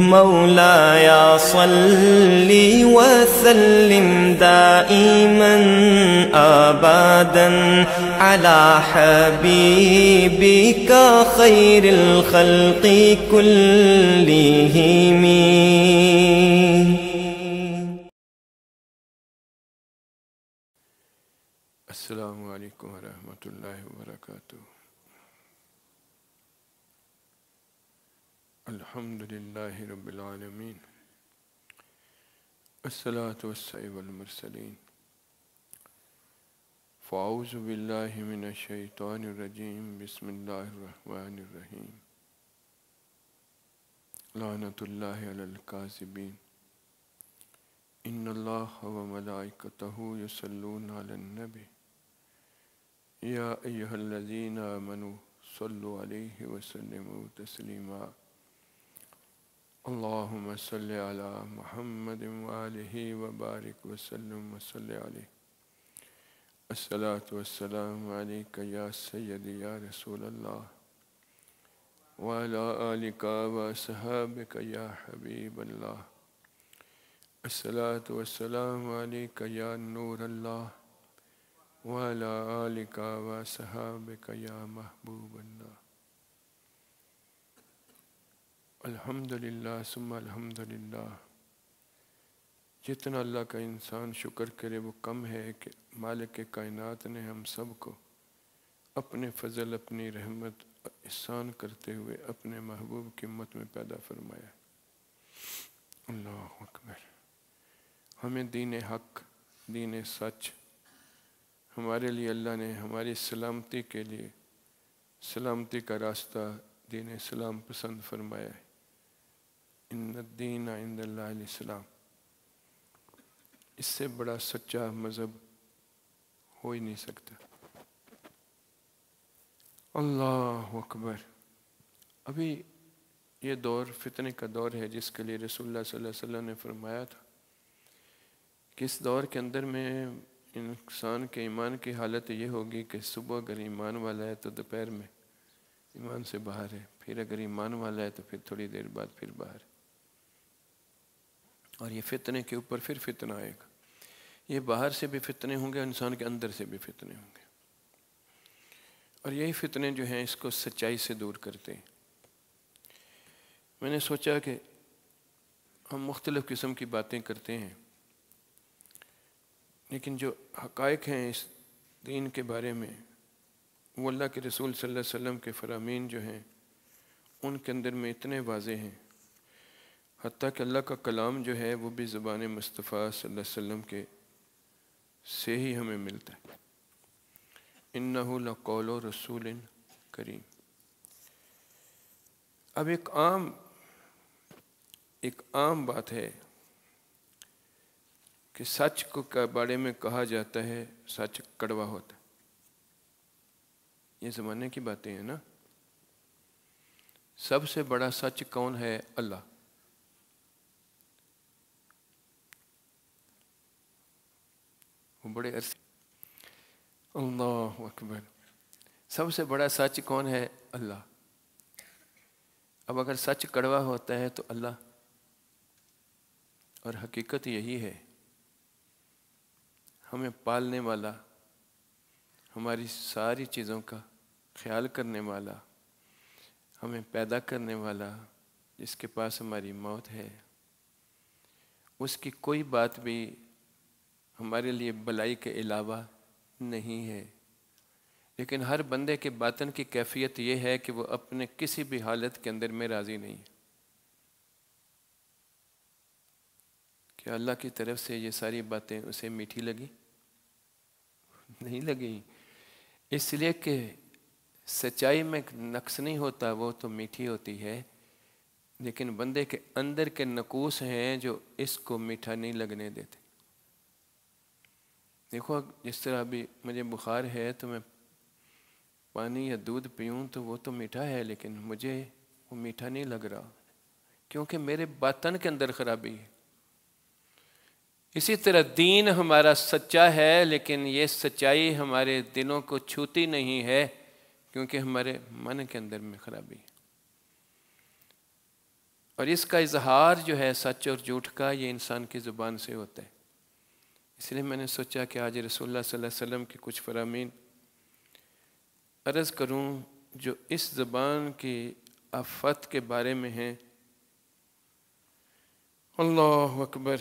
مولاي صل وسلم دائما أبدا على حبيبك خير الخلق كلهم السلام عليكم ورحمة الله وبركاته الحمد لله رب العالمين الصلاة والسلام على المرسلين فأعوذ بالله من الشيطان الرجيم بسم الله الرحمن الرحيم لعنة الله على الكاذبين إن الله وملائكته يصلون على النبي يا أيها الذين آمنوا صلوا عليه وسلموا تسليماً اللهم صل على محمد وآله وبارك وسلم وصل عليه الصلاة والسلام عليك يا سيدي يا رسول الله وعلى آلك وصحابك يا حبيب الله الصلاة والسلام عليك يا نور الله وعلى آلك وصحابك يا محبوب الله अल्हम्दुलिल्लाह सुम्मा अल्हम्दुलिल्लाह जितना अल्लाह का इंसान शुक्र करे वो कम है कि मालिक के कायनात ने हम सब को अपने फजल अपनी रहमत एहसान करते हुए अपने महबूब की मत में पैदा फरमाया अल्लाह अकबर हमें दीन हक दीन सच हमारे लिए अल्लाह ने हमारी सलामती के लिए सलामती का रास्ता दीन सलाम पसंद फरमाया है इन दीन आंदलाम इससे बड़ा सच्चा मज़हब हो ही नहीं सकता अल्लाह अकबर अभी ये दौर फितने का दौर है जिसके लिए रसोल्ला वसल्लम ने फरमाया था कि इस दौर के अंदर में इंसान के ईमान की हालत ये होगी कि सुबह अगर ईमान वाला है तो दोपहर में ईमान से बाहर है फिर अगर ईमान वाला है तो फिर थोड़ी देर बाद फिर बाहर और ये फितने के ऊपर फिर फितना आएगा ये बाहर से भी फितने होंगे इंसान के अंदर से भी फितने होंगे और यही फितने जो हैं इसको सच्चाई से दूर करते हैं मैंने सोचा कि हम मुख्तलिफ़ किस्म की बातें करते हैं लेकिन जो हकायक हैं इस दीन के बारे में वो अल्लाह के रसूल सल्लल्लाहु अलैहि वसल्लम के फ़रामीन जो हैं उनके अंदर में इतने वाजे हैं हती कि अल्लाह का कलाम जो है वो भी ज़बान मुस्तफ़ा वसम के से ही हमें मिलता है इन कौल रसूल करीम अब एक आम एक आम बात है कि सच को के बारे में कहा जाता है सच कड़वा होता है ये ज़माने की बातें हैं ना सबसे बड़ा सच कौन है अल्लाह को बड़े अरसे अकबर सबसे बड़ा सच कौन है अल्लाह अब अगर सच कड़वा होता है तो अल्लाह और हकीकत यही है हमें पालने वाला हमारी सारी चीज़ों का ख्याल करने वाला हमें पैदा करने वाला जिसके पास हमारी मौत है उसकी कोई बात भी हमारे लिए भलाई के अलावा नहीं है लेकिन हर बंदे के बातन की कैफियत यह है कि वो अपने किसी भी हालत के अंदर में राज़ी नहीं है क्या अल्लाह की तरफ से ये सारी बातें उसे मीठी लगी नहीं लगी इसलिए कि सच्चाई में नक्स नहीं होता वो तो मीठी होती है लेकिन बंदे के अंदर के नकूस हैं जो इसको मीठा नहीं लगने देते देखो जिस तरह अभी मुझे बुखार है तो मैं पानी या दूध पीऊँ तो वो तो मीठा है लेकिन मुझे वो मीठा नहीं लग रहा क्योंकि मेरे बातन के अंदर खराबी है इसी तरह दीन हमारा सच्चा है लेकिन ये सच्चाई हमारे दिलों को छूती नहीं है क्योंकि हमारे मन के अंदर में खराबी है और इसका इजहार जो है सच और झूठ का ये इंसान की ज़ुबान से होता है इसलिए मैंने सोचा कि आज रसोल्ला वसम के कुछ फरामीन अर्ज़ करूं जो इस ज़बान के आफत के बारे में हैं अल्लाह अकबर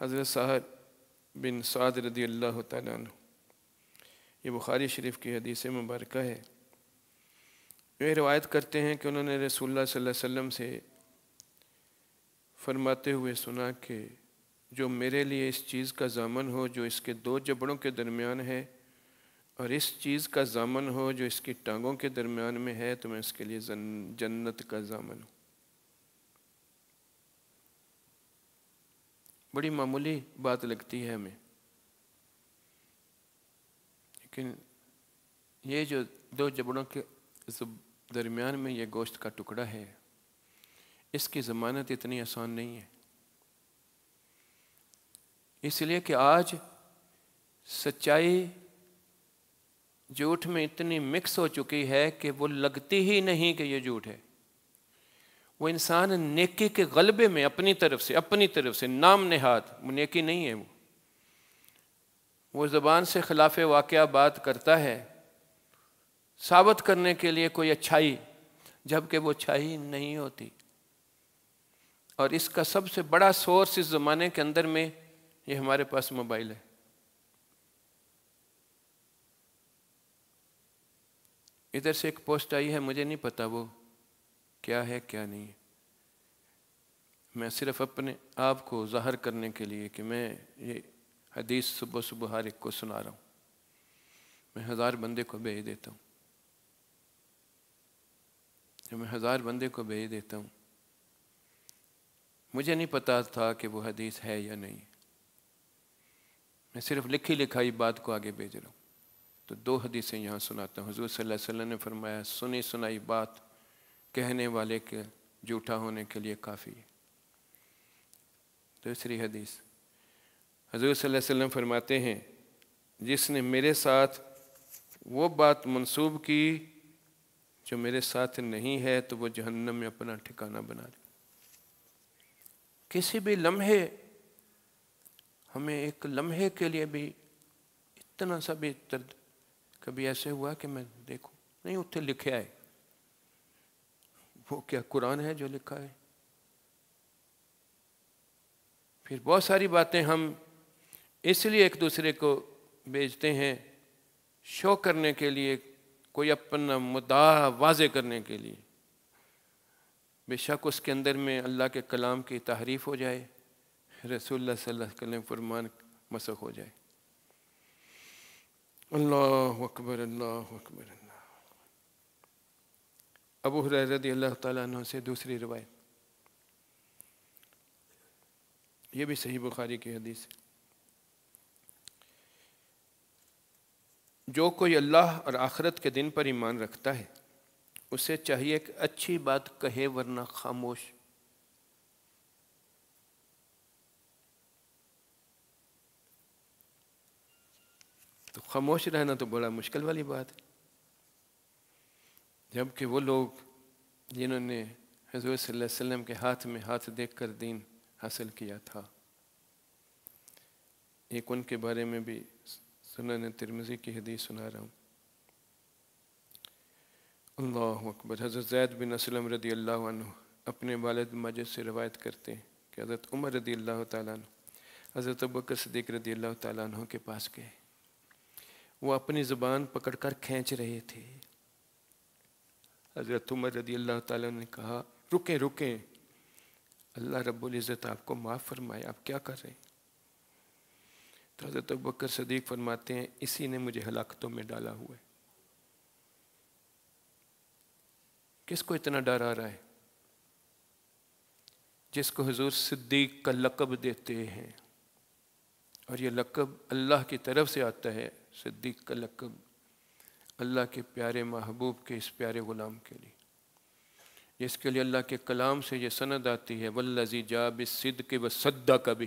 हज़रत साहब बिन साद रदी अल्लाह तु ये बुखारी शरीफ की हदीस मुबारक है ये रवायत करते हैं कि उन्होंने रसोल्ला वसल्लम से फरमाते हुए सुना कि जो मेरे लिए इस चीज़ का जामन हो जो इसके दो जबड़ों के दरमियान है और इस चीज़ का जामन हो जो इसकी टांगों के दरमियान में है तो मैं इसके लिए जन्नत का जामन हूँ बड़ी मामूली बात लगती है हमें लेकिन ये जो दो जबड़ों के दरमियान में ये गोश्त का टुकड़ा है इसकी ज़मानत इतनी आसान नहीं है इसलिए कि आज सच्चाई झूठ में इतनी मिक्स हो चुकी है कि वो लगती ही नहीं कि ये झूठ है वो इंसान नेकी के गलबे में अपनी तरफ से अपनी तरफ से नाम नेहात वो नेकी नहीं है वो वो ज़बान से खिलाफ वाक़ बात करता है साबित करने के लिए कोई अच्छाई जबकि वो अच्छाई नहीं होती और इसका सबसे बड़ा सोर्स इस ज़माने के अंदर में ये हमारे पास मोबाइल है इधर से एक पोस्ट आई है मुझे नहीं पता वो क्या है क्या नहीं है मैं सिर्फ अपने आप को जाहिर करने के लिए कि मैं ये हदीस सुबह सुबह हर एक को सुना रहा हूँ मैं हज़ार बंदे को भेज देता हूँ मैं हज़ार बंदे को भेज देता हूँ मुझे नहीं पता था कि वो हदीस है या नहीं मैं सिर्फ लिखी लिखाई बात को आगे भेज रहा हूँ तो दो हदीसें यहाँ सुनाता हूँ हजूर सल्लल्लाहु वसल्लम ने फरमाया सुनी सुनाई बात कहने वाले के जूठा होने के लिए काफ़ी है दूसरी हदीस हजूर सल्लल्लाहु फरमाते हैं जिसने मेरे साथ वो बात मंसूब की जो मेरे साथ नहीं है तो वो जहन्नम में अपना ठिकाना बना ले किसी भी लम्हे हमें एक लम्हे के लिए भी इतना सा भी दर्द कभी ऐसे हुआ कि मैं देखूं नहीं उत्थे लिखे है वो क्या कुरान है जो लिखा है फिर बहुत सारी बातें हम इसलिए एक दूसरे को भेजते हैं शो करने के लिए कोई अपना मुद्दा वाजे करने के लिए बेशक उसके अंदर में अल्लाह के कलाम की तहरीफ हो जाए रसोल्ला सल्लम फरमान मसक हो जाए अल्लाह अकबर अल्लाह अकबर अल्लाह अबू रदी अल्लाह तु से दूसरी रवायत ये भी सही बुखारी की हदीस है जो कोई अल्लाह और आखरत के दिन पर ईमान रखता है उसे चाहिए कि अच्छी बात कहे वरना खामोश तो खामोश रहना तो बड़ा मुश्किल वाली बात है जबकि वो लोग जिन्होंने हजूर वसल्लम के हाथ में हाथ देख कर दीन हासिल किया था एक उनके बारे में भी ने तिरमजी की हदीस सुना रहा हूँ अल्लाह अकबर हज़रत जैद बिन असलम रदी अल्लाह अपने वालद मजद से रवायत करते हैं कि हज़रत उमर रदी अल्लाह तजरत अबकर सदीक रदी अल्लाह तु के पास गए वो अपनी ज़ुबान पकड़कर खींच रहे थे हज़रत उमर रदी अल्लाह ताला ने कहा रुकें रुकें अल्लाह इज़्ज़त आपको माफ़ फरमाए आप क्या कर रहे हैं तो हज़रत बकर सदीक फरमाते हैं इसी ने मुझे हलाकतों में डाला हुआ है किसको इतना डर आ रहा है जिसको हजूर सिद्दीक का लकब देते हैं और ये लकब अल्लाह की तरफ से आता है सिद्दीक का लकब अल्लाह के प्यारे महबूब के इस प्यारे ग़ुलाम के लिए जिसके लिए अल्लाह के कलाम से ये सनद आती है वल्लजी जाब सिद के व सद्दा का भी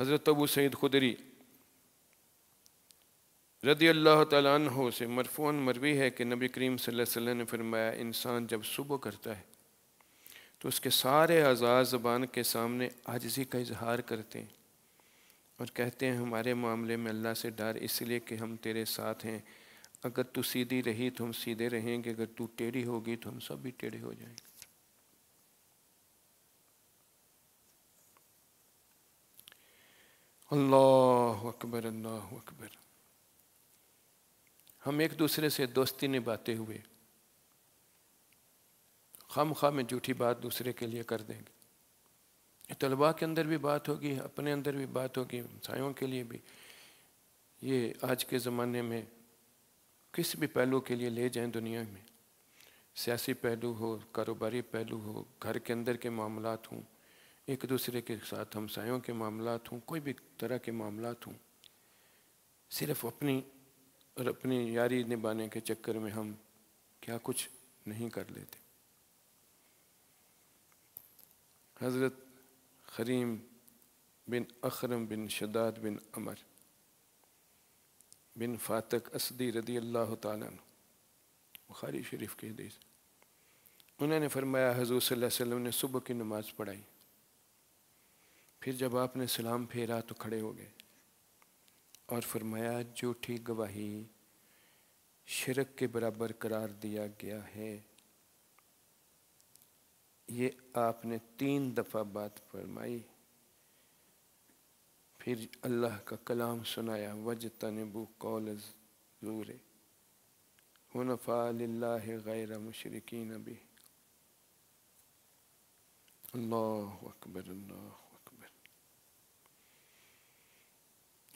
हज़रत अबू सईद खुदरी रदी अल्लाह तु से मरफोन मरवी है कि नबी करीम वसल्लम ने फरमाया इंसान जब सुबह करता है तो उसके सारे आज़ाद ज़बान के सामने आजजी का इजहार करते हैं और कहते हैं हमारे मामले में अल्लाह से डर इसलिए कि हम तेरे साथ हैं अगर तू सीधी रही तो हम सीधे रहेंगे अगर तू टेढ़ी होगी तो हम सब भी टेढ़े हो जाएंगे अल्लाह अकबर अल्लाह अकबर हम एक दूसरे से दोस्ती निभाते हुए खम खा में झूठी बात दूसरे के लिए कर देंगे तलबा के अंदर भी बात होगी अपने अंदर भी बात होगी सायों के लिए भी ये आज के ज़माने में किस भी पहलू के लिए ले जाएं दुनिया में सियासी पहलू हो कारोबारी पहलू हो घर के अंदर के मामला हों एक दूसरे के साथ हमसायों के मामला हों कोई भी तरह के मामला हों सिर्फ अपनी और अपनी यारी निभाने के चक्कर में हम क्या कुछ नहीं कर लेते हज़रत खरीम बिन अखरम बिन शदाद बिन अमर बिन फातक असदी रदी अल्लाह तुखारी शरीफ के हदीस उन्होंने फरमाया हजूर वसल्लम ने सुबह की नमाज़ पढ़ाई फिर जब आपने सलाम फेरा तो खड़े हो गए और फरमाया झूठी गवाही शिरक के बराबर करार दिया गया है ये आपने तीन दफ़ा बात फरमाई फिर अल्लाह का कलाम सुनाया वज तनबू कौल जूर हनफ़ा गैर मशरकिन भी अल्लाह अकबर अल्लाह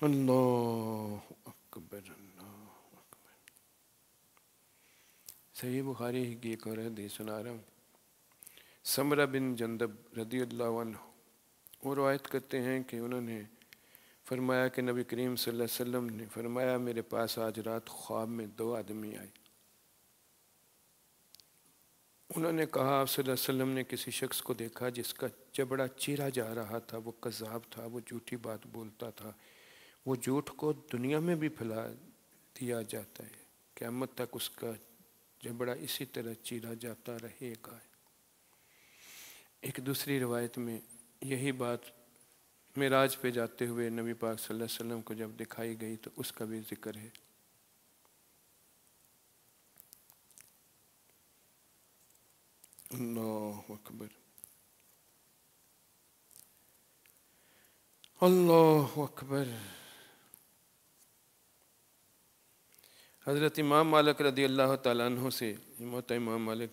अल्लाह अकबर अल्लाह अकबर सही बुखारी ही की एक और हदीस सुना रहा हूँ समरा बिन जंदब रदी अल्लाह वो रवायत करते हैं कि उन्होंने फरमाया कि नबी करीम सल्लल्लाहु अलैहि वसल्लम ने फरमाया मेरे पास आज रात ख्वाब में दो आदमी आए उन्होंने कहा आप सल्लल्लाहु अलैहि वसल्लम ने किसी शख्स को देखा जिसका जबड़ा चेहरा जा रहा था वो कज़ाब था वो झूठी बात बोलता था वो झूठ को दुनिया में भी फैला दिया जाता है क़्यामत तक उसका जबड़ा इसी तरह चीरा जाता रहेगा एक दूसरी रिवायत में यही बात मेराज पे जाते हुए नबी पाक सल्लल्लाहु अलैहि वसल्लम को जब दिखाई गई तो उसका भी जिक्र है अकबर अल्लाह अकबर हज़रत इमाम मालिक रदी अल्लाह तु से मत इमाम मालिक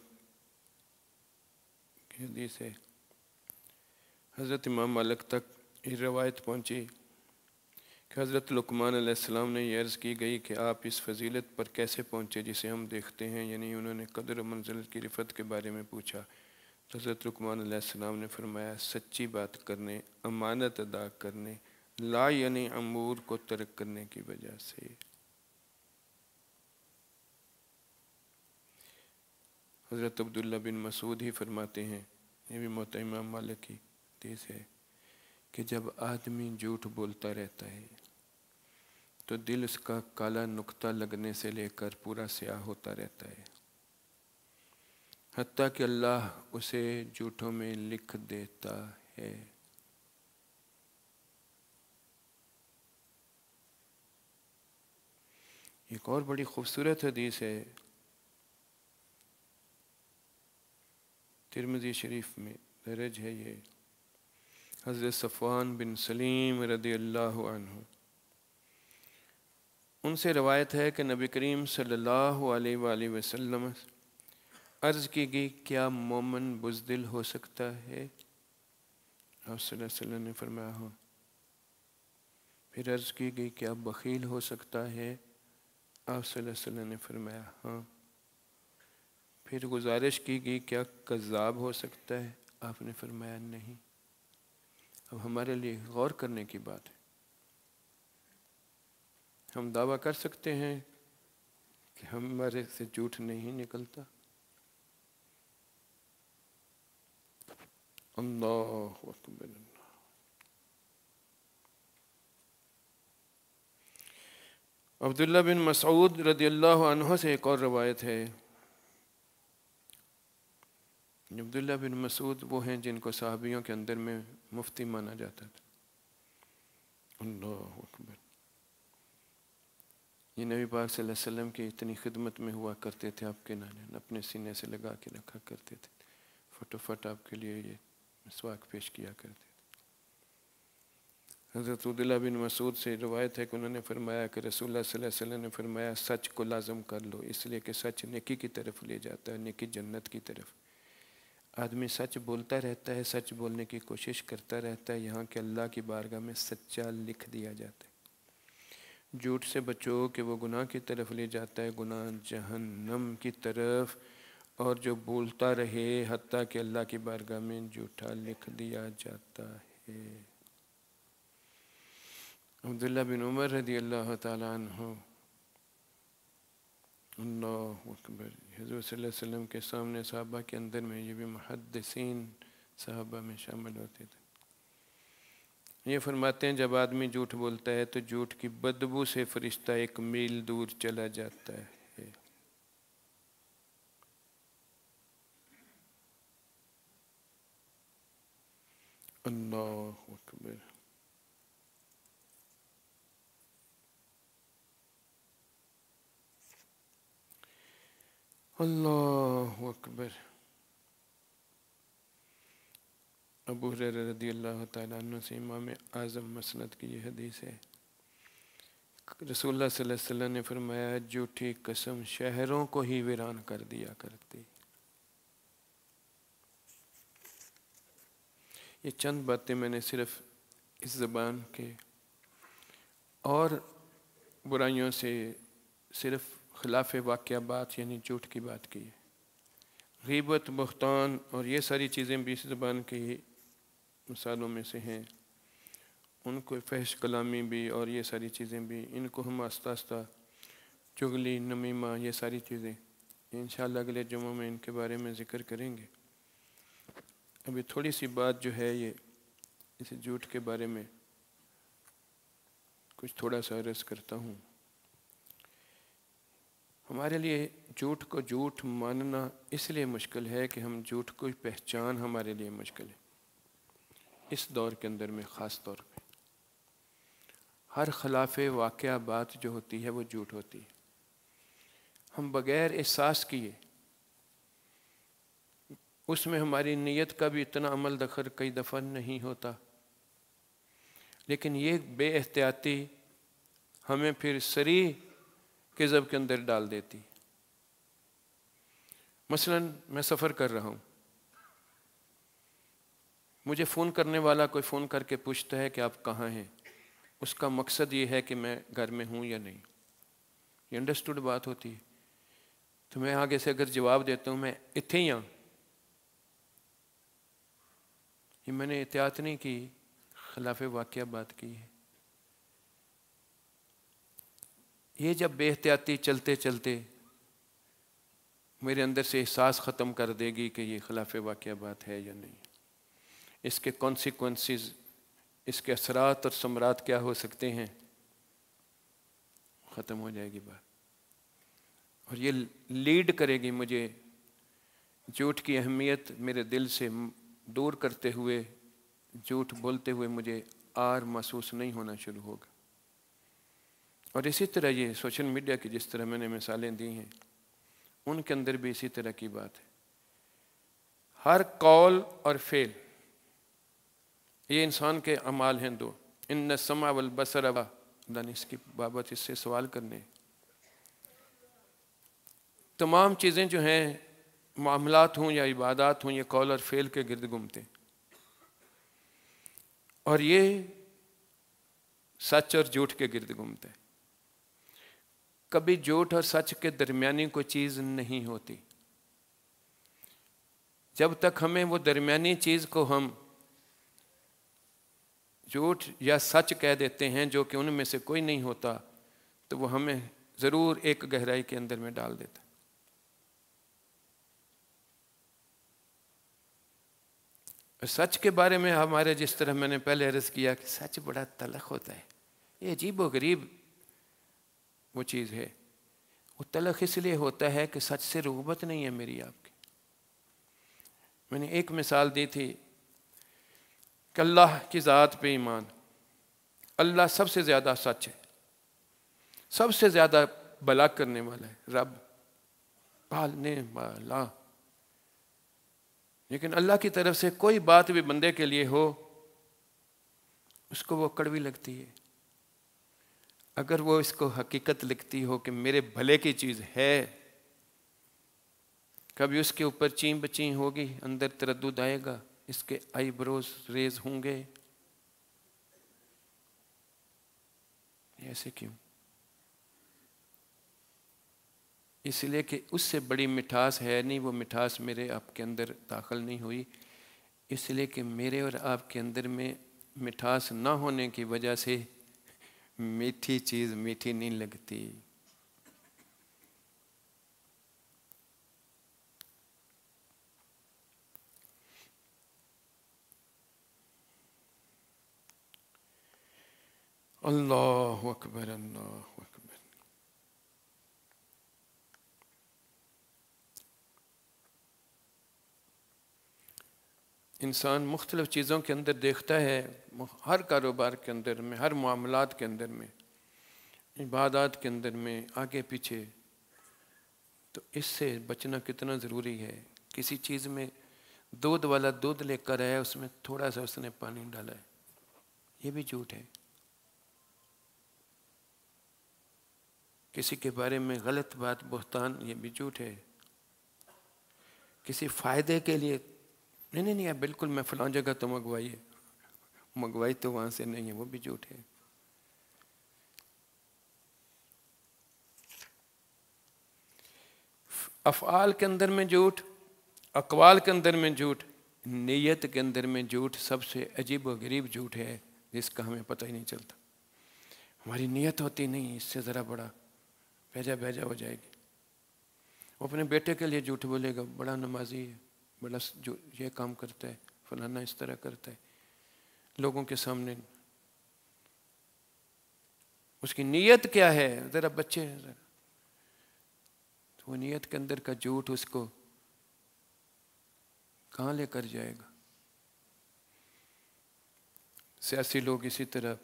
की हज़रत इमाम मालिक तक ये रवायत पहुँची कि हज़रत लकमान आसमाम ने यह अर्ज़ की गई कि आप इस फजीलत पर कैसे पहुँचे जिसे हम देखते हैं यानी उन्होंने कदर मंजिल की रिफत के बारे में पूछा तो हज़रत लकमान आसमाम ने फरमाया सच्ची बात करने अमानत अदा करने ला यानी अमूर को तर्क करने की वजह से हज़रत अब्दुल्ला बिन मसूद ही फरमाते हैं ये भी मोतम मालिक की तेज़ है कि जब आदमी झूठ बोलता रहता है तो दिल उसका काला नुक्ता लगने से लेकर पूरा स्याह होता रहता है हती कि अल्लाह उसे झूठों में लिख देता है एक और बड़ी खूबसूरत हदीस है तिरमजी शरीफ में दर्ज है ये हज़रत सफ़वान बिन सलीम रदी अल्लाह उनसे रवायत है कि नबी करीम सल्लल्लाहु अलैहि वसल्लम अर्ज़ की गई क्या मोमन बुजदिल हो सकता है आप ने फरमाया हो हाँ। फिर अर्ज़ की गई क्या बखील हो सकता है आप ने फरमाया हाँ फिर गुजारिश की गई क्या कज़ाब हो सकता है आपने फरमाया नहीं अब हमारे लिए गौर करने की बात है हम दावा कर सकते हैं कि हमारे से झूठ नहीं निकलता अब्दुल्ला बिन मसूद रदी अल्लाह से एक और रवायत है अब्दुल्ला बिन मसूद वो हैं जिनको सहाबियों के अंदर में मुफ्ती माना जाता था अल्लाह अकबर ये नबी पाक वसल्लम की इतनी खिदमत में हुआ करते थे आपके नाने अपने सीने से लगा के रखा करते थे फटोफट आपके लिए ये मसवाक पेश किया करते थे हज़रत उदिल्ला बिन मसूद से रवायत है कि उन्होंने फरमाया कि रसूल वसल्लम ने फरमाया सच को लाजम कर लो इसलिए कि सच नेकी की तरफ ले जाता है नेकी जन्नत की तरफ आदमी सच बोलता रहता है सच बोलने की कोशिश करता रहता है यहाँ के अल्लाह की बारगाह में सच्चा लिख दिया जाता है झूठ से बचो कि वो गुनाह की तरफ ले जाता है गुनाह जहन्नम की तरफ और जो बोलता रहे हती कि अल्लाह की बारगाह में झूठा लिख दिया जाता है अब्दुल्ला बिन उमर रदी अल्लाह तुम हजूर वसल्लम के सामने साहबा के अंदर में ये भी महदसिन साहबा में शामिल होते थे ये फरमाते हैं जब आदमी झूठ बोलता है तो झूठ की बदबू से फरिश्ता एक मील दूर चला जाता है अल्लाह अकबर अल्लाह अकबर अबू हर रदी अल्लाह तन आज़म मसनत की यह हदीस है रसोल्ला सल्ला ने फरमाया जूठी कसम शहरों को ही वीरान कर दिया करती ये चंद बातें मैंने सिर्फ इस ज़बान के और बुराइयों से सिर्फ़ खिलाफ वाक़ बात यानी झूठ की बात की है गीबत बहतान और ये सारी चीज़ें भी इस ज़बान के मिसालों में से हैं उनको फहश कलामी भी और ये सारी चीज़ें भी इनको हम आस्ता आस्ता चुगली नमीमा ये सारी चीज़ें इन अगले जुम्मों में इनके बारे में ज़िक्र करेंगे अभी थोड़ी सी बात जो है ये इस झूठ के बारे में कुछ थोड़ा सा रस करता हूँ हमारे लिए झूठ को झूठ मानना इसलिए मुश्किल है कि हम झूठ को पहचान हमारे लिए मुश्किल है इस दौर के अंदर में ख़ास तौर पे हर खिलाफ वाक़ बात जो होती है वो झूठ होती है हम बग़ैर एहसास किए उसमें हमारी नीयत का भी इतना अमल दखल कई दफ़ा नहीं होता लेकिन ये बे हमें फिर सरी किज़ब के अंदर डाल देती मसलन मैं सफ़र कर रहा हूँ मुझे फ़ोन करने वाला कोई फ़ोन करके पूछता है कि आप कहाँ हैं उसका मकसद ये है कि मैं घर में हूँ या नहीं ये अंडरस्टूड बात होती है तो मैं आगे से अगर जवाब देता हूँ मैं इतें ही हाँ ये मैंने एहतियात नहीं की खिलाफ वाक़ बात की है ये जब बेहतियाती चलते चलते मेरे अंदर से एहसास ख़त्म कर देगी कि ये खिलाफ वाक़ बात है या नहीं इसके कॉन्सिक्वेंसेस इसके असरात और सम्रात क्या हो सकते हैं ख़त्म हो जाएगी बात और ये लीड करेगी मुझे झूठ की अहमियत मेरे दिल से दूर करते हुए झूठ बोलते हुए मुझे आर महसूस नहीं होना शुरू होगा और इसी तरह ये सोशल मीडिया की जिस तरह मैंने मिसालें दी हैं उनके अंदर भी इसी तरह की बात है हर कॉल और फेल ये इंसान के अमाल हैं दो इन न समा वल बसर अबा इसकी बाबत इससे सवाल करने तमाम चीज़ें जो हैं मामला हों या इबादत हों ये कॉल और फेल के गिरद घूमते और ये सच और झूठ के गिरद घूमते हैं कभी झूठ और सच के दरमियानी कोई चीज़ नहीं होती जब तक हमें वो दरमियानी चीज़ को हम झूठ या सच कह देते हैं जो कि उनमें से कोई नहीं होता तो वो हमें ज़रूर एक गहराई के अंदर में डाल देता सच के बारे में हमारे जिस तरह मैंने पहले अर्ज किया कि सच बड़ा तलख होता है ये अजीब व गरीब वो चीज़ है वो तलख इसलिए होता है कि सच से रुबत नहीं है मेरी आपकी मैंने एक मिसाल दी थी कि अल्लाह की ज़ात पे ईमान अल्लाह सबसे ज़्यादा सच है सबसे ज़्यादा भला करने वाला है रब पालने वाला लेकिन अल्लाह की तरफ से कोई बात भी बंदे के लिए हो उसको वो कड़वी लगती है अगर वो इसको हकीकत लिखती हो कि मेरे भले की चीज़ है कभी उसके ऊपर चीं बची होगी अंदर तरद आएगा इसके आईब्रोज रेज होंगे ऐसे क्यों इसलिए कि उससे बड़ी मिठास है नहीं वो मिठास मेरे आपके अंदर दाखिल नहीं हुई इसलिए कि मेरे और आपके अंदर में मिठास ना होने की वजह से मीठी चीज मीठी नहीं लगती अल्लाह अकबर अल्लाह इंसान मुख्तलिफ चीज़ों के अंदर देखता है हर कारोबार के अंदर में हर मामला के अंदर में इबादत के अंदर में आगे पीछे तो इससे बचना कितना ज़रूरी है किसी चीज़ में दूध वाला दूध लेकर आया उसमें थोड़ा सा उसने पानी डाला है ये भी झूठ है किसी के बारे में गलत बात बोहतान ये भी झूठ है किसी फ़ायदे के लिए नहीं नहीं नहीं बिल्कुल मैं फलां जगह तो मंगवाई है मंगवाई तो वहां से नहीं है वो भी झूठ है अफ़ाल के अंदर में झूठ अकवाल के अंदर में झूठ नीयत के अंदर में झूठ सबसे अजीब व गरीब झूठ है जिसका हमें पता ही नहीं चलता हमारी नीयत होती नहीं इससे ज़रा बड़ा भेजा भेजा हो जाएगी वो अपने बेटे के लिए झूठ बोलेगा बड़ा नमाजी है बड़ा जो ये काम करता है फलाना इस तरह करता है लोगों के सामने उसकी नीयत क्या है ज़रा बच्चे ज़रा तो वो नीयत के अंदर का झूठ उसको कहाँ लेकर जाएगा सियासी लोग इसी तरह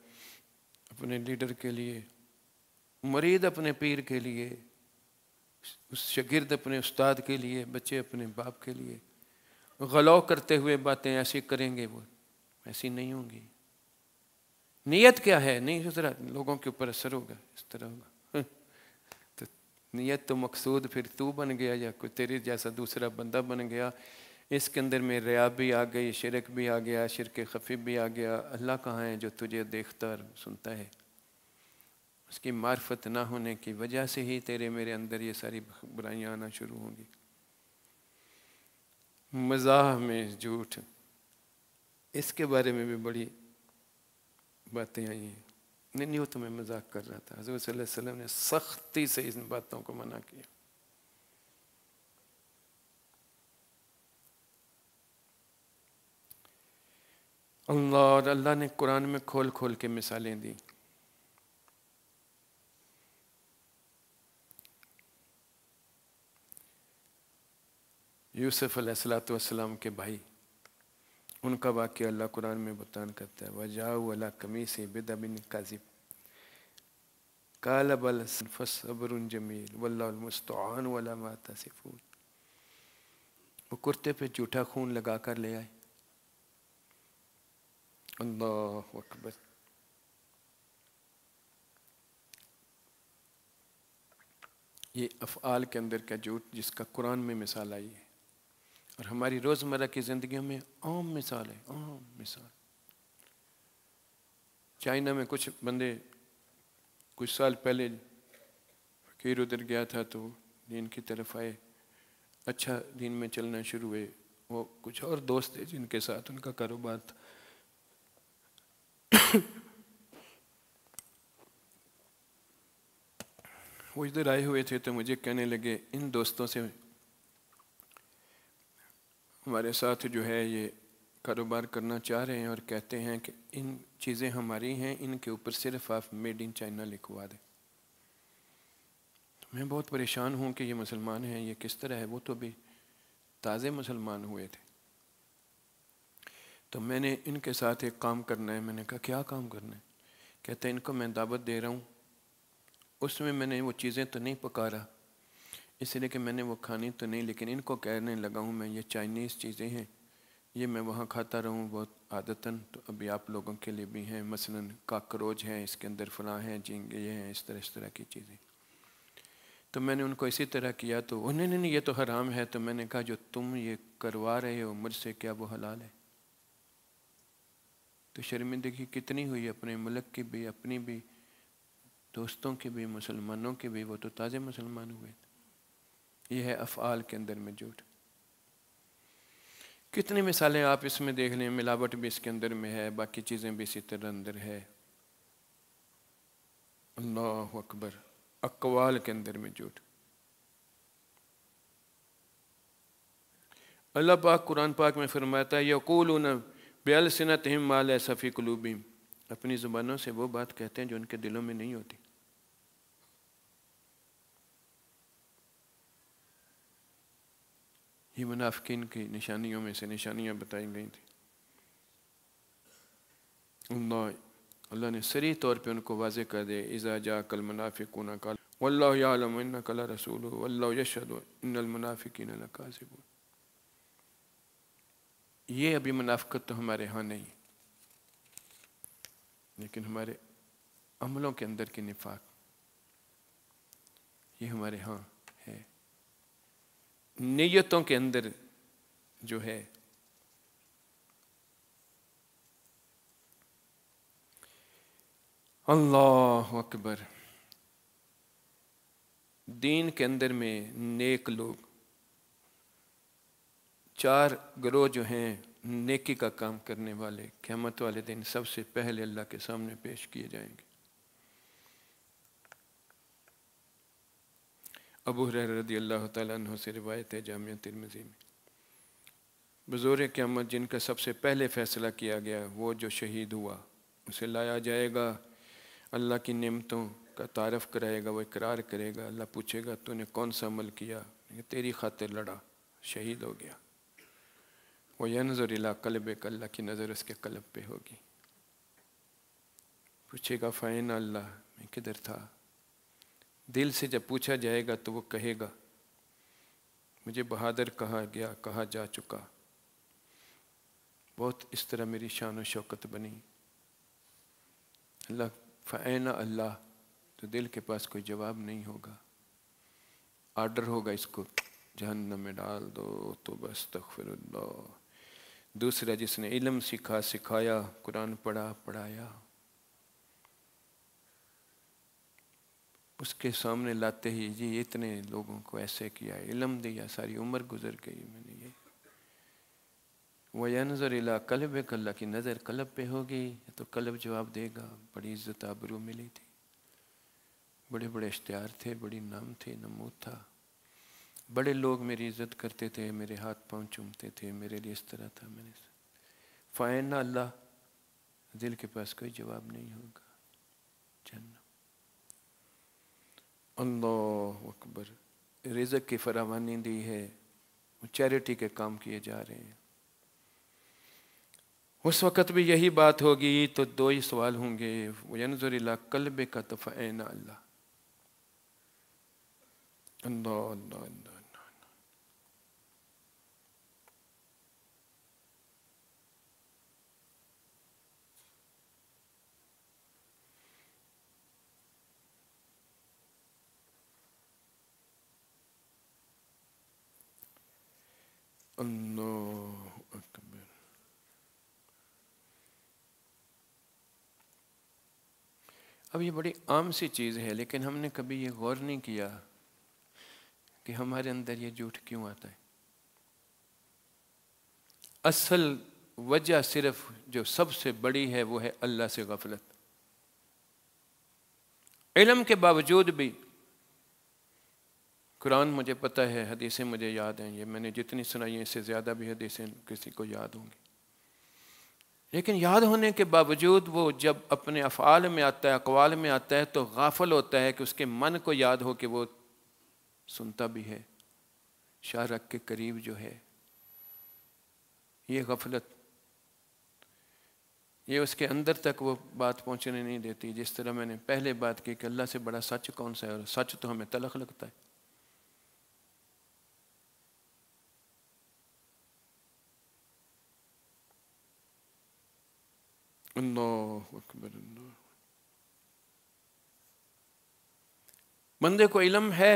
अपने लीडर के लिए मरीद अपने पीर के लिए उस शगिर्द अपने उस्ताद के लिए बच्चे अपने बाप के लिए गलौ करते हुए बातें ऐसी करेंगे वो ऐसी नहीं होंगी नियत क्या है नहीं इस तरह लोगों के ऊपर असर होगा इस तरह होगा हम्म। तो नियत तो मकसूद फिर तू बन गया या कोई तेरे जैसा दूसरा बंदा बन गया इसके अंदर में रया भी आ गई शिरक भी आ गया शिरक खफी भी आ गया अल्लाह कहाँ है जो तुझे देखता और सुनता है उसकी मार्फत ना होने की वजह से ही तेरे मेरे अंदर ये सारी बुराइयाँ आना शुरू होंगी मजाह में झूठ इसके बारे में भी बड़ी बातें आई हैं नहीं नहीं वो तो मैं मजाक कर रहा था हजरत वसल्लम ने सख्ती से इन बातों को मना किया अल्लाह और अल्लाह ने कुरान में खोल खोल के मिसालें दी यूसुफ अलैहिस्सलाम के भाई उनका वाक्य अल्लाह कुरान में बतान करता है वजाऊ अला कमी से बेदबिन काजिब काला बल फसबर जमील वल्लामस्तान वाला माता सिफून वो कुर्ते पे जूठा खून लगा कर ले आए अल्लाह अकबर ये अफ़ाल के अंदर का जूठ जिसका कुरान में मिसाल आई है और हमारी रोज़मर्रा की ज़िंदगी में आम मिसाल है आम मिसाल चाइना में कुछ बंदे कुछ साल पहले फकीर उधर गया था तो दीन की तरफ आए अच्छा दीन में चलना शुरू हुए वो कुछ और दोस्त थे जिनके साथ उनका कारोबार था वो इधर आए हुए थे तो मुझे कहने लगे इन दोस्तों से हमारे साथ जो है ये कारोबार करना चाह रहे हैं और कहते हैं कि इन चीज़ें हमारी हैं इनके ऊपर सिर्फ आप मेड इन चाइना लिखवा दें मैं बहुत परेशान हूँ कि ये मुसलमान हैं ये किस तरह है वो तो भी ताज़े मुसलमान हुए थे तो मैंने इनके साथ एक काम करना है मैंने कहा क्या काम करना है कहते हैं इनको मैं दावत दे रहा हूँ उसमें मैंने वो चीज़ें तो नहीं पका रहा इसलिए कि मैंने वो खानी तो नहीं लेकिन इनको कहने लगा हूँ मैं ये चाइनीज़ चीज़ें हैं ये मैं वहाँ खाता रहूँ बहुत आदतन तो अभी आप लोगों के लिए भी हैं मसलन काकरोच हैं इसके अंदर फलाँ हैं झींगे हैं इस तरह इस तरह की चीज़ें तो मैंने उनको इसी तरह किया तो उन्हें नहीं ये तो हराम है तो मैंने कहा जो तुम ये करवा रहे हो मुझसे क्या वो हलाल है तो शर्मिंदगी कितनी हुई अपने मुल्क की भी अपनी भी दोस्तों की भी मुसलमानों की भी वो तो ताज़े मुसलमान हुए थे ये है अफ़ाल के अंदर में जूठ कितनी मिसालें आप इसमें देख लें मिलावट भी इसके अंदर में है बाकी चीज़ें भी इसी तरह अंदर है अल्लाह अकबर अकवाल के अंदर में झूठ अल्लाह पाक कुरान पाक में फरमाता है यकूल उन सिनत हिम माल सफ़ी कुलूबीम अपनी ज़ुबानों से वो बात कहते हैं जो उनके दिलों में नहीं होती ये मुनाफिन की निशानियों में से निशानियाँ बताई गई थी अल्लाह ने सरी तौर पे उनको वाज कर दे इज़ा जा कल मुनाफिकूना कल वल्लम कला रसूल वल्ला यशद काजिब ये अभी मुनाफ़त तो हमारे यहाँ नहीं लेकिन हमारे अमलों के अंदर की निफाक ये हमारे यहाँ नियतों के अंदर जो है अल्लाह अकबर दीन के अंदर में नेक लोग चार ग्रोह जो हैं नेकी का काम करने वाले क़्यामत वाले दिन सबसे पहले अल्लाह के सामने पेश किए जाएंगे अबू हर रदी अल्लाह तु से रिवायत है जामिया तिरमजी में बज़ोर क़्यामत जिनका सबसे पहले फ़ैसला किया गया वो जो शहीद हुआ उसे लाया जाएगा अल्लाह की नमतों का तारफ़ कराएगा वह इकरार करेगा अल्लाह पूछेगा तूने कौन सा अमल किया तेरी खातिर लड़ा शहीद हो गया वो यह अला कलब अल्लाह की नज़र उसके कलब पे होगी पूछेगा फ़ैन अल्लाह मैं किधर था दिल से जब पूछा जाएगा तो वो कहेगा मुझे बहादुर कहा गया कहा जा चुका बहुत इस तरह मेरी शान शौकत बनी अल्लाह फ़ैन अल्लाह तो दिल के पास कोई जवाब नहीं होगा आर्डर होगा इसको जहन्नम में डाल दो तो बस तखफिर दूसरा जिसने इलम सीखा सिखाया कुरान पढ़ा पढ़ाया उसके सामने लाते ही जी इतने लोगों को ऐसे किया इलम दिया सारी उम्र गुजर गई मैंने ये वह नज़र इला कलब कल्ला की नज़र कलब पे होगी तो कलब जवाब देगा बड़ी इज्जत आबरू मिली थी बड़े बड़े इश्तहार थे बड़ी नाम थे नमूद था बड़े लोग मेरी इज्जत करते थे मेरे हाथ पाँव चूमते थे मेरे लिए इस तरह था मैंने फाइन अल्लाह दिल के पास कोई जवाब नहीं होगा अल्लाह अकबर रिजक की फरावानी दी है चैरिटी के काम किए जा रहे हैं उस वक़्त भी यही बात होगी तो दो ही सवाल होंगे वनजुरला कल्ब का तफ़ैन अल्लाह अल्लाह अल्लाह अल्लाह Oh, अब ये बड़ी आम सी चीज़ है लेकिन हमने कभी ये गौर नहीं किया कि हमारे अंदर ये झूठ क्यों आता है असल वजह सिर्फ जो सबसे बड़ी है वो है अल्लाह से गफलत इलम के बावजूद भी कुरान मुझे पता है हदीसें मुझे याद हैं ये मैंने जितनी सुनाई हैं इससे ज़्यादा भी हदीसें किसी को याद होंगी लेकिन याद होने के बावजूद वो जब अपने अफ़ाल में आता है अकवाल में आता है तो गाफल होता है कि उसके मन को याद हो कि वो सुनता भी है शाहरख के करीब जो है ये गफलत ये उसके अंदर तक वो बात पहुंचने नहीं देती जिस तरह मैंने पहले बात की कि अल्लाह से बड़ा सच कौन सा है और सच तो हमें तलख लगता है बंदे को इलम है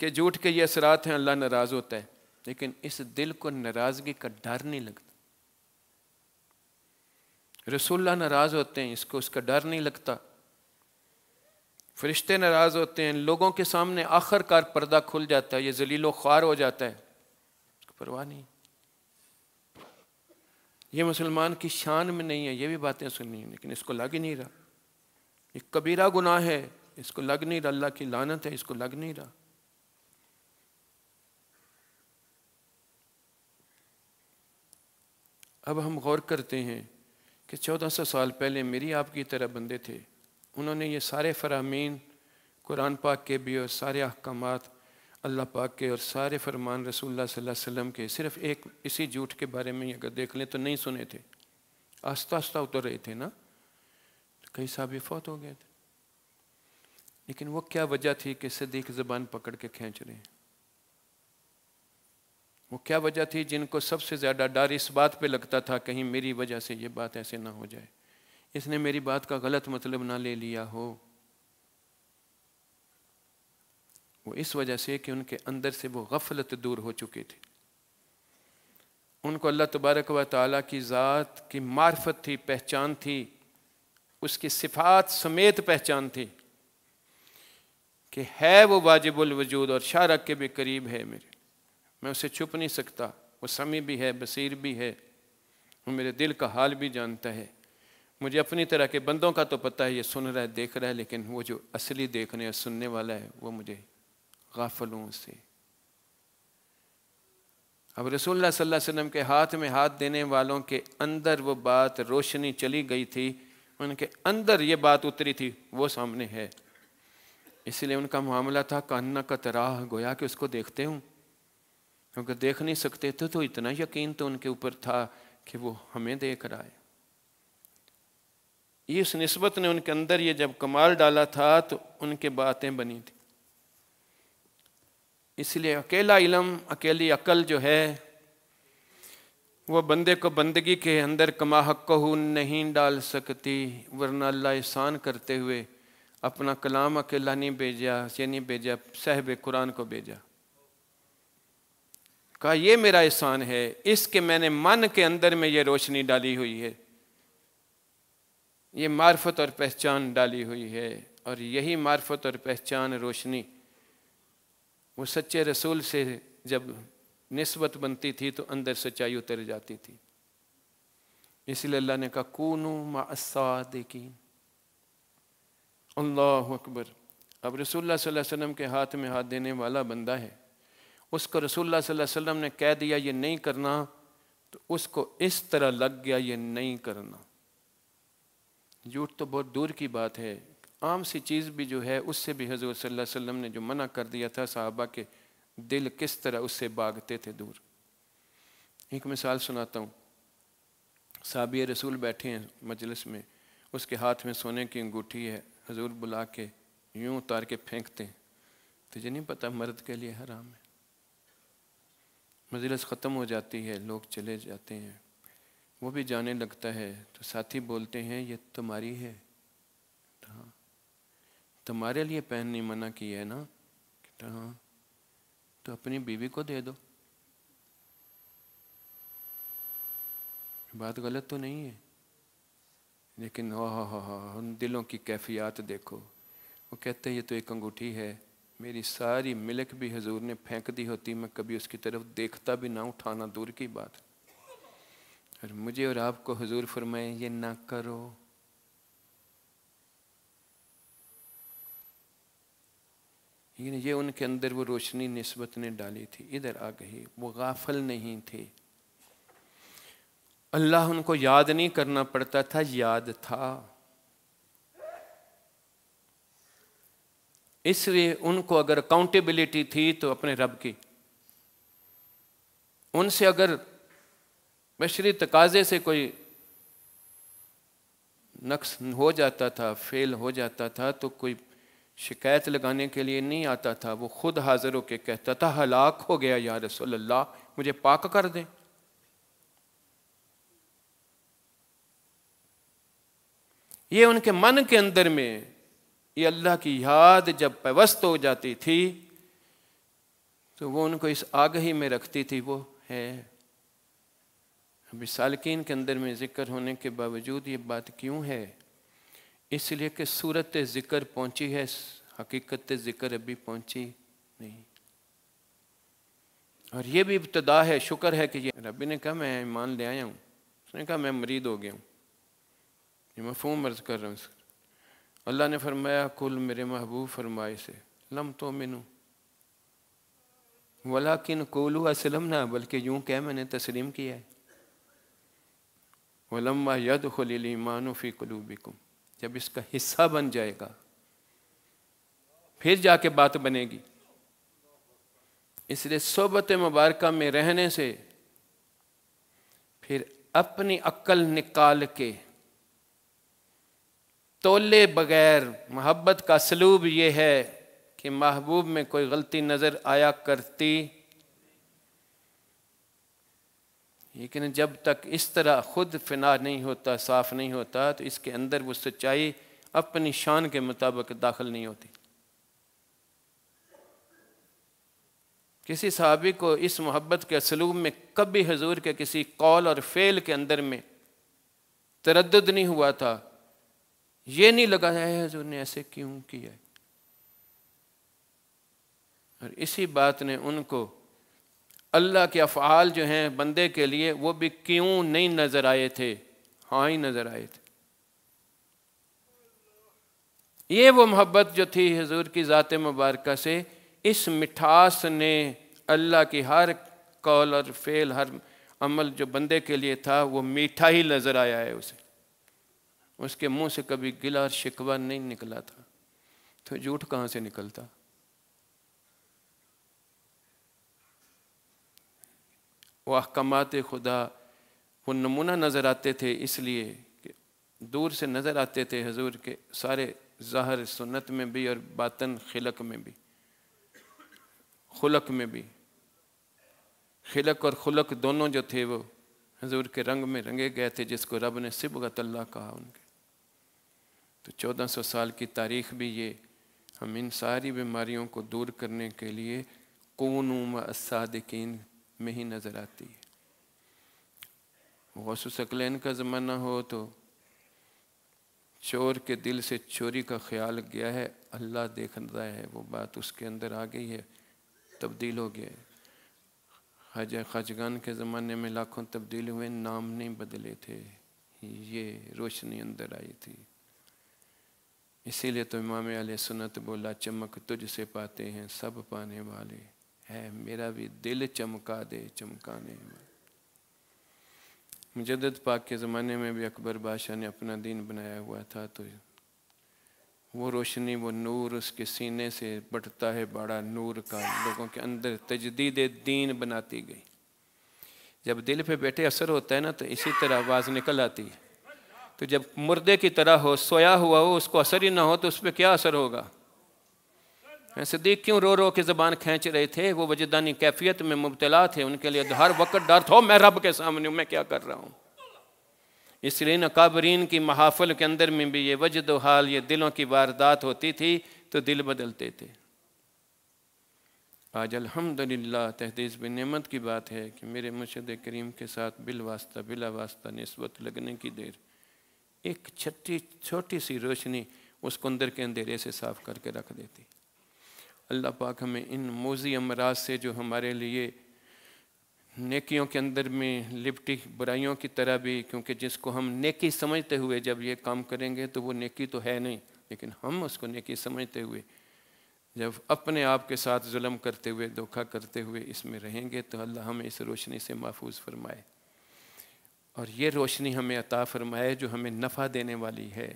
कि झूठ के ये असरात हैं अल्लाह नाराज होता है लेकिन इस दिल को नाराजगी का डर नहीं लगता रसुल्ला नाराज होते हैं इसको उसका डर नहीं लगता फरिश्ते नाराज होते हैं लोगों के सामने आखिरकार पर्दा खुल जाता है ये जलीलो ख्वार हो जाता है परवाह नहीं ये मुसलमान की शान में नहीं है ये भी बातें सुनी हैं लेकिन इसको लग नहीं रहा ये कबीरा गुनाह है इसको लग नहीं रहा अल्लाह की लानत है इसको लग नहीं रहा अब हम गौर करते हैं कि 1400 साल पहले मेरी आपकी तरह बंदे थे उन्होंने ये सारे फरामीन कुरान पाक के भी और सारे अहकाम अल्लाह पाक के और सारे फरमान रसूल वसम के सिर्फ एक इसी झूठ के बारे में अगर देख लें तो नहीं सुने थे आस्ता आस्ता उतर रहे थे ना तो कई साहब फौत हो गए थे लेकिन वो क्या वजह थी कि सदीक ज़बान पकड़ के खींच रहे हैं वो क्या वजह थी जिनको सबसे ज़्यादा डर इस बात पे लगता था कहीं मेरी वजह से ये बात ऐसे ना हो जाए इसने मेरी बात का गलत मतलब ना ले लिया हो वो इस वजह से कि उनके अंदर से वो गफलत दूर हो चुके थी उनको अल्लाह तबारक व ताली की ज़ात की मार्फत थी पहचान थी उसकी सिफात समेत पहचान थी कि है वो वाजिबुल वजूद और शारक के भी करीब है मेरे मैं उसे छुप नहीं सकता वो समी भी है बसीर भी है वो मेरे दिल का हाल भी जानता है मुझे अपनी तरह के बंदों का तो पता है ये सुन रहा है देख रहा है लेकिन वो जो असली देखने और सुनने वाला है वो मुझे गाफलों से अब रसूलुल्लाह सल्लल्लाहु अलैहि वसल्लम के हाथ में हाथ देने वालों के अंदर वो बात रोशनी चली गई थी उनके अंदर ये बात उतरी थी वो सामने है इसलिए उनका मामला था कान्ना का तराह गोया कि उसको देखते हूँ क्योंकि देख नहीं सकते थे तो इतना यकीन तो उनके ऊपर था कि वो हमें देख रहा है इस नस्बत ने उनके अंदर ये जब कमाल डाला था तो उनके बातें बनी थी इसलिए अकेला इलम अकेली अकल जो है वह बंदे को बंदगी के अंदर कमा कहू नहीं डाल सकती वरना अल्लाह एहसान करते हुए अपना कलाम अकेला नहीं भेजा से नहीं भेजा साहब कुरान को भेजा कहा ये मेरा एहसान है इसके मैंने मन के अंदर में ये रोशनी डाली हुई है ये मार्फत और पहचान डाली हुई है और यही मार्फत और पहचान रोशनी वो सच्चे रसूल से जब नस्बत बनती थी तो अंदर सच्चाई उतर जाती थी इसलिए अल्लाह ने कहा कूनू देखी अल्लाह अकबर अब रसूलुल्लाह सल्लल्लाहु अलैहि वसल्लम के हाथ में हाथ देने वाला बंदा है उसको रसूलुल्लाह सल्लल्लाहु अलैहि वसल्लम ने कह दिया ये नहीं करना तो उसको इस तरह लग गया ये नहीं करना झूठ तो बहुत दूर की बात है आम सी चीज़ भी जो है उससे भी हजूर सल्लल्लाहु अलैहि वसल्लम ने जो मना कर दिया था साहबा के दिल किस तरह उससे भागते थे दूर एक मिसाल सुनाता हूँ साबिय रसूल बैठे हैं मजलिस में उसके हाथ में सोने की अंगूठी है हजूर बुला के यूं उतार के फेंकते हैं तुझे नहीं पता मर्द के लिए हराम है मजलिस ख़त्म हो जाती है लोग चले जाते हैं वो भी जाने लगता है तो साथी बोलते हैं ये तुम्हारी है तो हाँ तुम्हारे लिए पहनने मना की है ना कहता हाँ तो अपनी बीवी को दे दो बात गलत तो नहीं है लेकिन हो हो हो हो दिलों की कैफियत देखो वो कहते हैं ये तो एक अंगूठी है मेरी सारी मिलक भी हजूर ने फेंक दी होती मैं कभी उसकी तरफ देखता भी ना उठाना दूर की बात और मुझे और आपको हजूर फरमाए ये ना करो लेकिन ये उनके अंदर वो रोशनी नस्बत ने डाली थी इधर आ गई वो गाफल नहीं थे अल्लाह उनको याद नहीं करना पड़ता था याद था इसलिए उनको अगर अकाउंटेबिलिटी थी तो अपने रब की उनसे अगर बशरी तकाजे से कोई नक्स हो जाता था फेल हो जाता था तो कोई शिकायत लगाने के लिए नहीं आता था वो खुद हाजिर होके कहता था हलाक हो गया या अल्लाह मुझे पाक कर दें ये उनके मन के अंदर में ये अल्लाह की याद जब पवस्त हो जाती थी तो वो उनको इस आगही में रखती थी वो है अभी सालकिन के अंदर में जिक्र होने के बावजूद ये बात क्यों है इसलिए कि सूरत ज़िक्र पहुंची है हकीकत ज़िक्र अभी पहुंची नहीं और ये भी इब्तदा है शुक्र है कि ये रबी ने कहा मैं ईमान ले आया हूँ उसने कहा मैं मरीद हो गया हूँ ये मफहम अर्ज़ कर रहा हूँ अल्लाह ने फरमाया कुल मेरे महबूब फरमाए से लम तो मिनू वला किन कोलू असलम ना बल्कि यूं कह मैंने तस्लीम किया है वलम्बा यद खुल ईमान फ़ी जब इसका हिस्सा बन जाएगा फिर जाके बात बनेगी इसलिए सोबत मुबारक में रहने से फिर अपनी अक्ल निकाल के तोले बगैर मोहब्बत का सलूब ये है कि महबूब में कोई गलती नज़र आया करती लेकिन जब तक इस तरह खुद फिना नहीं होता साफ़ नहीं होता तो इसके अंदर वो सच्चाई अपनी शान के मुताबिक दाखिल नहीं होती किसी सहाबी को इस मोहब्बत के असलूब में कभी हजूर के किसी कौल और फेल के अंदर में तरद नहीं हुआ था ये नहीं लगा है हजूर ने ऐसे क्यों किया और इसी बात ने उनको अल्लाह के अफ़ाल जो हैं बंदे के लिए वो भी क्यों नहीं नज़र आए थे हाँ ही नज़र आए थे ये वो मोहब्बत जो थी हजूर की ज़ात मुबारक से इस मिठास ने अल्लाह की हर कौल और फेल हर अमल जो बंदे के लिए था वो मीठा ही नज़र आया है उसे उसके मुंह से कभी गिला और शिकवा नहीं निकला था तो झूठ कहाँ से निकलता व अहकाम खुदा वो नमूना नज़र आते थे इसलिए कि दूर से नज़र आते थे हजूर के सारे ज़ाहर सुन्नत में भी और बातन खिलक में भी खुलक में भी खिलक और खुलक दोनों जो थे वो हजूर के रंग में रंगे गए थे जिसको रब ने सिबगतल्ला कहा उनके तो 1400 साल की तारीख भी ये हम इन सारी बीमारियों को दूर करने के लिए कौन सादकिन में ही नज़र आती है गौसुसकलैन का ज़माना हो तो चोर के दिल से चोरी का ख्याल गया है अल्लाह देख रहा है वो बात उसके अंदर आ गई है तब्दील हो गया है हज खजगान के ज़माने में लाखों तब्दील हुए नाम नहीं बदले थे ये रोशनी अंदर आई थी इसीलिए तो इमाम आल सुनत बोला चमक तुझ से पाते हैं सब पाने वाले है मेरा भी दिल चमका दे चमकाने मुजद पाक के ज़माने में भी अकबर बादशाह ने अपना दिन बनाया हुआ था तो वो रोशनी वो नूर उसके सीने से बटता है बड़ा नूर का लोगों के अंदर तजदीद दीन बनाती गई जब दिल पे बैठे असर होता है ना तो इसी तरह आवाज़ निकल आती है तो जब मुर्दे की तरह हो सोया हुआ हो उसको असर ही ना हो तो उस पर क्या असर होगा सिद्दीक क्यों रो रो के ज़बान खींच रहे थे वो वजदानी कैफियत में मुबतला थे उनके लिए हर वक्त डर था मैं रब के सामने हूँ मैं क्या कर रहा हूँ इसलिए न काबरीन की महाफल के अंदर में भी ये वजद हाल ये दिलों की वारदात होती थी तो दिल बदलते थे आज अलहमदिल्ला तहदीस बिन नमत की बात है कि मेरे मुशद करीम के साथ बिल वास्ता बिला वास्ता नस्बत लगने की देर एक छठी छोटी सी रोशनी उसको अंदर के अंधेरे से साफ करके रख देती अल्लाह पाक हमें इन मोजी अमराज से जो हमारे लिए नेकियों के अंदर में लिपटी बुराइयों की तरह भी क्योंकि जिसको हम नेकी समझते हुए जब ये काम करेंगे तो वो नेकी तो है नहीं लेकिन हम उसको नेकी समझते हुए जब अपने आप के साथ जुल्म करते हुए धोखा करते हुए इसमें रहेंगे तो अल्लाह हमें इस रोशनी से महफूज फरमाए और ये रोशनी हमें अता फरमाए जो हमें नफ़ा देने वाली है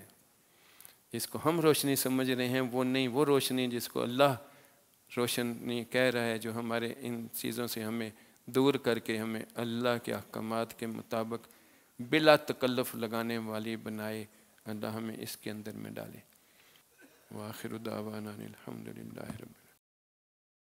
जिसको हम रोशनी समझ रहे हैं वो नहीं वो रोशनी जिसको अल्लाह रोशनी कह रहा है जो हमारे इन चीज़ों से हमें दूर करके हमें अल्लाह के अहकाम के मुताबिक बिला तकल्लफ लगाने वाली बनाए अल्लाह हमें इसके अंदर में डाले वाखिर दावाना अलहमदिल्ला रब